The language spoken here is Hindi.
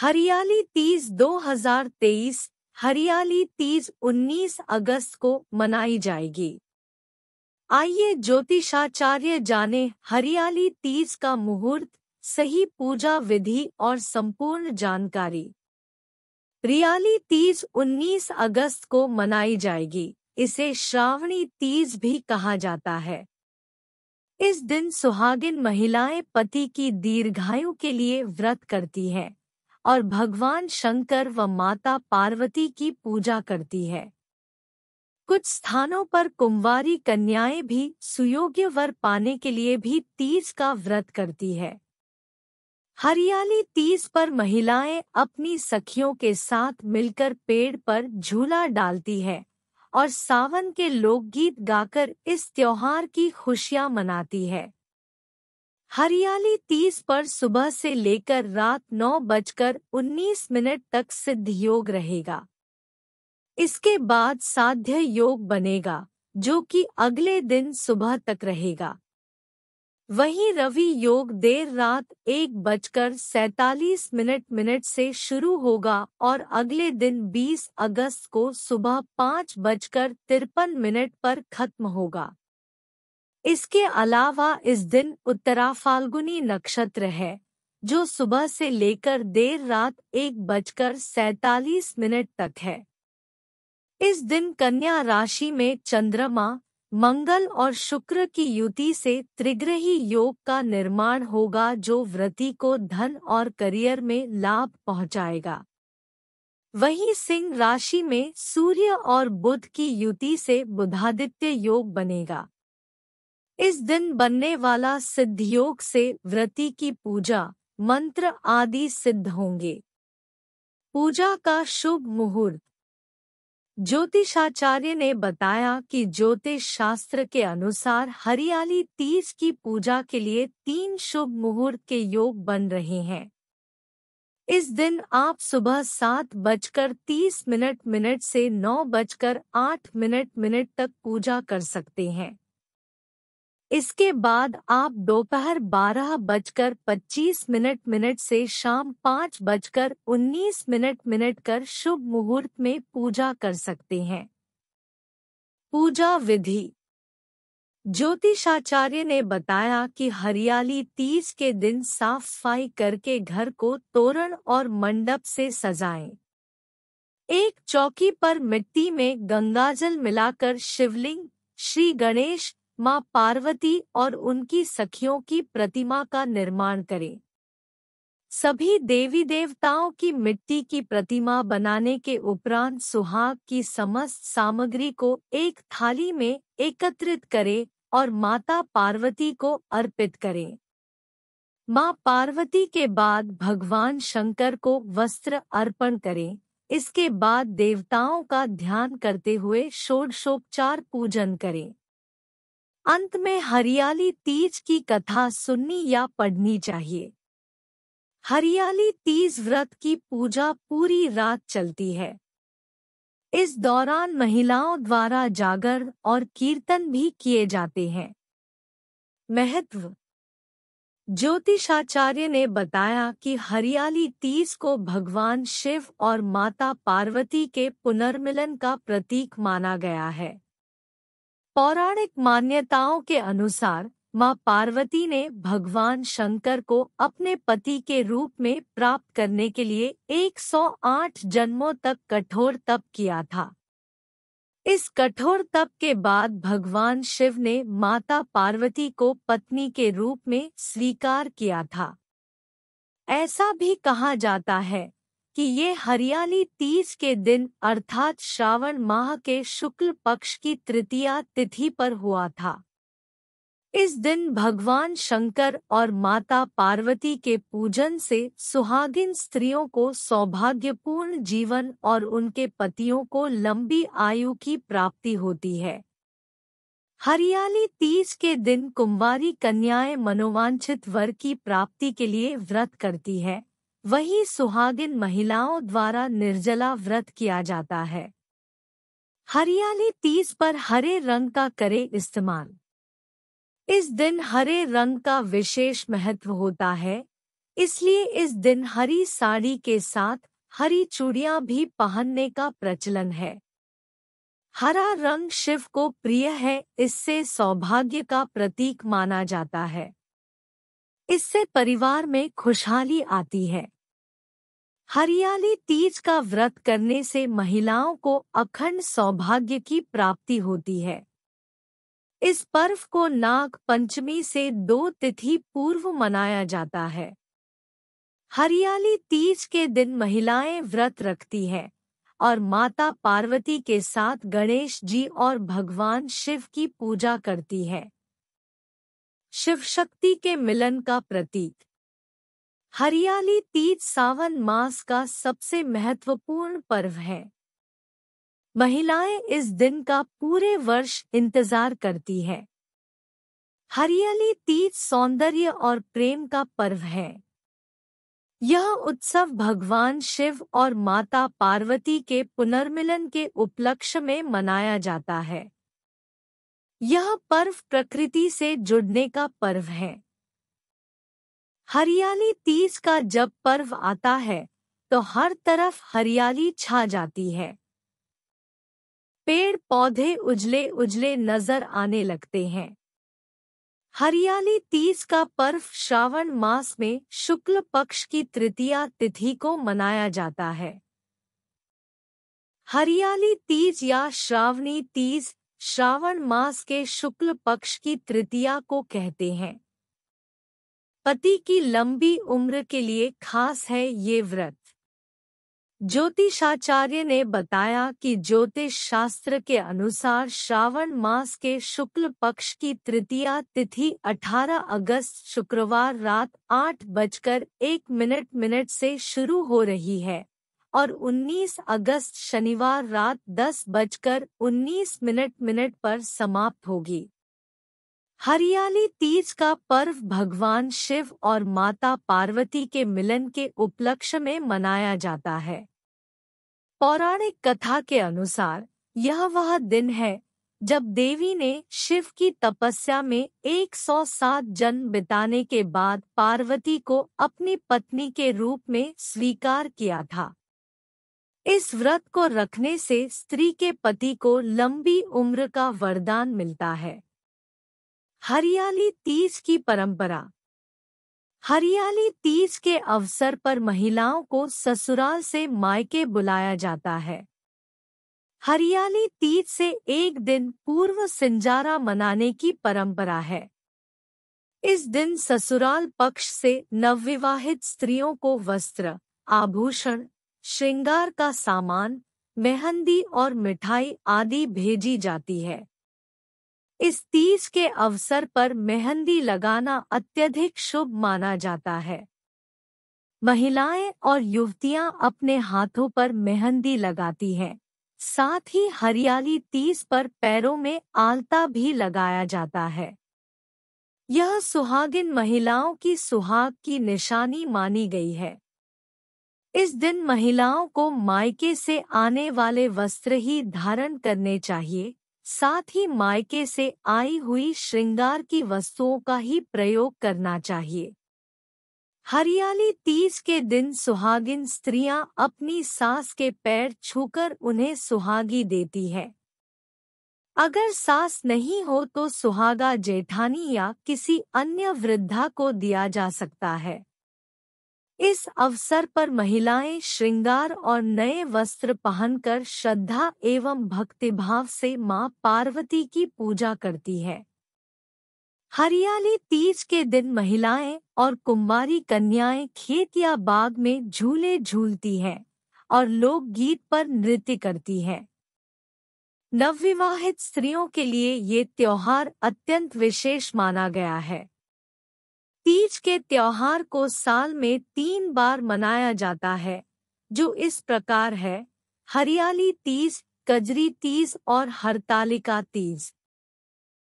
हरियाली तीज 2023 हरियाली तीज 19 अगस्त को मनाई जाएगी आइए ज्योतिषाचार्य जाने हरियाली तीज का मुहूर्त सही पूजा विधि और संपूर्ण जानकारी रियाली तीज 19 अगस्त को मनाई जाएगी इसे श्रावणी तीज भी कहा जाता है इस दिन सुहागिन महिलाएं पति की दीर्घायु के लिए व्रत करती हैं और भगवान शंकर व माता पार्वती की पूजा करती है कुछ स्थानों पर कुंवारी कन्याएं भी सुयोग्य वर पाने के लिए भी तीज का व्रत करती है हरियाली तीज पर महिलाएं अपनी सखियों के साथ मिलकर पेड़ पर झूला डालती है और सावन के लोकगीत गाकर इस त्योहार की खुशियां मनाती है हरियाली तीस पर सुबह से लेकर रात नौ बजकर उन्नीस मिनट तक सिद्ध योग रहेगा इसके बाद साध्य योग बनेगा जो कि अगले दिन सुबह तक रहेगा वहीं रवि योग देर रात एक बजकर सैतालीस मिनट मिनट से शुरू होगा और अगले दिन 20 अगस्त को सुबह पाँच बजकर तिरपन मिनट पर खत्म होगा इसके अलावा इस दिन उत्तरा फाल्गुनी नक्षत्र है जो सुबह से लेकर देर रात एक बजकर सैतालीस मिनट तक है इस दिन कन्या राशि में चंद्रमा मंगल और शुक्र की युति से त्रिग्रही योग का निर्माण होगा जो व्रति को धन और करियर में लाभ पहुंचाएगा वहीं सिंह राशि में सूर्य और बुध की युति से बुधादित्य योग बनेगा इस दिन बनने वाला सिद्धियोग से व्रति की पूजा मंत्र आदि सिद्ध होंगे पूजा का शुभ मुहूर्त ज्योतिषाचार्य ने बताया कि ज्योतिष शास्त्र के अनुसार हरियाली तीज की पूजा के लिए तीन शुभ मुहूर्त के योग बन रहे हैं इस दिन आप सुबह सात बजकर तीस मिनट मिनट से नौ बजकर आठ मिनट मिनट तक पूजा कर सकते हैं इसके बाद आप दोपहर बारह बजकर पच्चीस मिनट मिनट से शाम पाँच बजकर उन्नीस मिनट मिनट कर शुभ मुहूर्त में पूजा कर सकते हैं पूजा विधि ज्योतिषाचार्य ने बताया कि हरियाली तीज के दिन साफ सफाई करके घर को तोरण और मंडप से सजाएं। एक चौकी पर मिट्टी में गंगाजल मिलाकर शिवलिंग श्री गणेश मां पार्वती और उनकी सखियों की प्रतिमा का निर्माण करें सभी देवी देवताओं की मिट्टी की प्रतिमा बनाने के उपरांत सुहाग की समस्त सामग्री को एक थाली में एकत्रित करें और माता पार्वती को अर्पित करें मां पार्वती के बाद भगवान शंकर को वस्त्र अर्पण करें इसके बाद देवताओं का ध्यान करते हुए षोडशोपचार पूजन करें अंत में हरियाली तीज की कथा सुननी या पढ़नी चाहिए हरियाली तीज व्रत की पूजा पूरी रात चलती है इस दौरान महिलाओं द्वारा जागर और कीर्तन भी किए जाते हैं महत्व ज्योतिषाचार्य ने बताया कि हरियाली तीज को भगवान शिव और माता पार्वती के पुनर्मिलन का प्रतीक माना गया है पौराणिक मान्यताओं के अनुसार मां पार्वती ने भगवान शंकर को अपने पति के रूप में प्राप्त करने के लिए 108 जन्मों तक कठोर तप किया था इस कठोर तप के बाद भगवान शिव ने माता पार्वती को पत्नी के रूप में स्वीकार किया था ऐसा भी कहा जाता है कि ये हरियाली तीज के दिन अर्थात श्रावण माह के शुक्ल पक्ष की तृतीया तिथि पर हुआ था इस दिन भगवान शंकर और माता पार्वती के पूजन से सुहागिन स्त्रियों को सौभाग्यपूर्ण जीवन और उनके पतियों को लंबी आयु की प्राप्ति होती है हरियाली तीज के दिन कुंवारी कन्याएं मनोवांछित वर की प्राप्ति के लिए व्रत करती है वही सुहागिन महिलाओं द्वारा निर्जला व्रत किया जाता है हरियाली तीज पर हरे रंग का करे इस्तेमाल इस दिन हरे रंग का विशेष महत्व होता है इसलिए इस दिन हरी साड़ी के साथ हरी चूड़ियां भी पहनने का प्रचलन है हरा रंग शिव को प्रिय है इससे सौभाग्य का प्रतीक माना जाता है इससे परिवार में खुशहाली आती है हरियाली तीज का व्रत करने से महिलाओं को अखंड सौभाग्य की प्राप्ति होती है इस पर्व को नाग पंचमी से दो तिथि पूर्व मनाया जाता है हरियाली तीज के दिन महिलाएं व्रत रखती हैं और माता पार्वती के साथ गणेश जी और भगवान शिव की पूजा करती हैं। शिव शक्ति के मिलन का प्रतीक हरियाली तीज सावन मास का सबसे महत्वपूर्ण पर्व है महिलाएं इस दिन का पूरे वर्ष इंतजार करती है हरियाली तीज सौंदर्य और प्रेम का पर्व है यह उत्सव भगवान शिव और माता पार्वती के पुनर्मिलन के उपलक्ष्य में मनाया जाता है यह पर्व प्रकृति से जुड़ने का पर्व है हरियाली तीज का जब पर्व आता है तो हर तरफ हरियाली छा जाती है पेड़ पौधे उजले उजले नजर आने लगते हैं हरियाली तीज का पर्व श्रावण मास में शुक्ल पक्ष की तृतीया तिथि को मनाया जाता है हरियाली तीज या श्रावणी तीज श्रावण मास के शुक्ल पक्ष की तृतीया को कहते हैं पति की लंबी उम्र के लिए खास है ये व्रत ज्योतिषाचार्य ने बताया कि ज्योतिष शास्त्र के अनुसार श्रावण मास के शुक्ल पक्ष की तृतीया तिथि 18 अगस्त शुक्रवार रात आठ बजकर एक मिनट मिनट से शुरू हो रही है और 19 अगस्त शनिवार रात दस बजकर उन्नीस मिनट मिनट पर समाप्त होगी हरियाली तीज का पर्व भगवान शिव और माता पार्वती के मिलन के उपलक्ष्य में मनाया जाता है पौराणिक कथा के अनुसार यह वह दिन है जब देवी ने शिव की तपस्या में 107 जन्म बिताने के बाद पार्वती को अपनी पत्नी के रूप में स्वीकार किया था इस व्रत को रखने से स्त्री के पति को लंबी उम्र का वरदान मिलता है हरियाली तीज की परंपरा हरियाली तीज के अवसर पर महिलाओं को ससुराल से मायके बुलाया जाता है हरियाली तीज से एक दिन पूर्व सिंजारा मनाने की परंपरा है इस दिन ससुराल पक्ष से नवविवाहित स्त्रियों को वस्त्र आभूषण श्रृंगार का सामान मेहंदी और मिठाई आदि भेजी जाती है इस तीज के अवसर पर मेहंदी लगाना अत्यधिक शुभ माना जाता है महिलाएं और युवतियां अपने हाथों पर मेहंदी लगाती हैं साथ ही हरियाली तीज पर पैरों में आलता भी लगाया जाता है यह सुहागिन महिलाओं की सुहाग की निशानी मानी गई है इस दिन महिलाओं को मायके से आने वाले वस्त्र ही धारण करने चाहिए साथ ही मायके से आई हुई श्रृंगार की वस्तुओं का ही प्रयोग करना चाहिए हरियाली तीज के दिन सुहागिन स्त्रियां अपनी सास के पैर छूकर उन्हें सुहागी देती है अगर सास नहीं हो तो सुहागा जेठानी या किसी अन्य वृद्धा को दिया जा सकता है इस अवसर पर महिलाएं श्रृंगार और नए वस्त्र पहनकर श्रद्धा एवं भक्तिभाव से मां पार्वती की पूजा करती है हरियाली तीज के दिन महिलाएं और कुंवारी कन्याएं खेत या बाग में झूले झूलती हैं और लोक गीत पर नृत्य करती हैं नवविवाहित स्त्रियों के लिए ये त्योहार अत्यंत विशेष माना गया है तीज के त्योहार को साल में तीन बार मनाया जाता है जो इस प्रकार है हरियाली तीज कजरी तीज और हरतालिका तीज